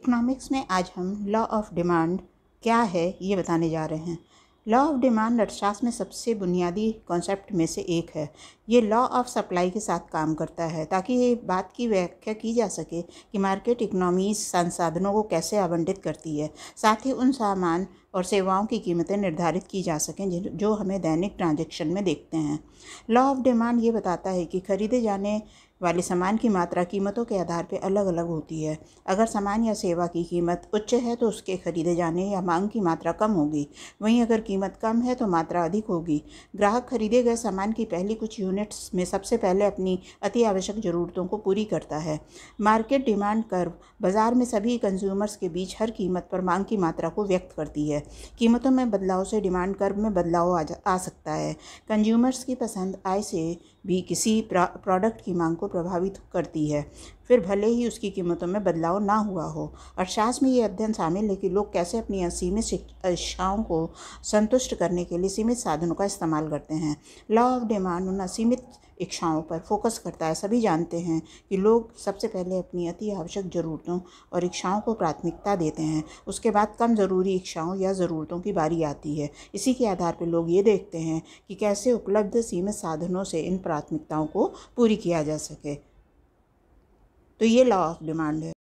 economics में आज हम लॉ ऑफ डिमांड क्या है ये बताने जा रहे हैं लॉ ऑफ डिमांड अर्थशास्त्र में सबसे बुनियादी कॉन्सेप्ट में से एक है ये लॉ ऑफ सप्लाई के साथ काम करता है ताकि ये बात की व्याख्या की जा सके कि मार्केट इकनॉमी संसाधनों को कैसे आवंटित करती है साथ ही उन सामान और सेवाओं की कीमतें निर्धारित की जा सकें जो हमें दैनिक ट्रांजेक्शन में देखते हैं लॉ ऑफ डिमांड ये बताता है कि खरीदे जाने वाले सामान की मात्रा कीमतों के आधार पर अलग अलग होती है अगर सामान या सेवा की कीमत उच्च है तो उसके खरीदे जाने या मांग की मात्रा कम होगी वहीं अगर कीमत कम है तो मात्रा अधिक होगी ग्राहक खरीदे गए सामान की पहली कुछ यूनिट्स में सबसे पहले अपनी अति आवश्यक ज़रूरतों को पूरी करता है मार्केट डिमांड कर्व बाज़ार में सभी कंज्यूमर्स के बीच हर कीमत पर मांग की मात्रा को व्यक्त करती है कीमतों में बदलाव से डिमांड कर्व में बदलाव आ, जा, आ सकता है कंज्यूमर्स की पसंद आय से भी किसी प्रोडक्ट की मांग को प्रभावित करती है फिर भले ही उसकी कीमतों में बदलाव ना हुआ हो अर्थशास्त्र में ये अध्ययन शामिल है कि लोग कैसे अपनी असीमित इच्छाओं को संतुष्ट करने के लिए सीमित साधनों का इस्तेमाल करते हैं लॉ ऑफ डिमांड उन असीमित इच्छाओं पर फोकस करता है सभी जानते हैं कि लोग सबसे पहले अपनी अति आवश्यक ज़रूरतों और इच्छाओं को प्राथमिकता देते हैं उसके बाद कम ज़रूरी इच्छाओं या ज़रूरतों की बारी आती है इसी के आधार पर लोग ये देखते हैं कि कैसे उपलब्ध सीमित साधनों से इन प्राथमिकताओं को पूरी किया जा सके तो ये लॉ ऑफ डिमांड है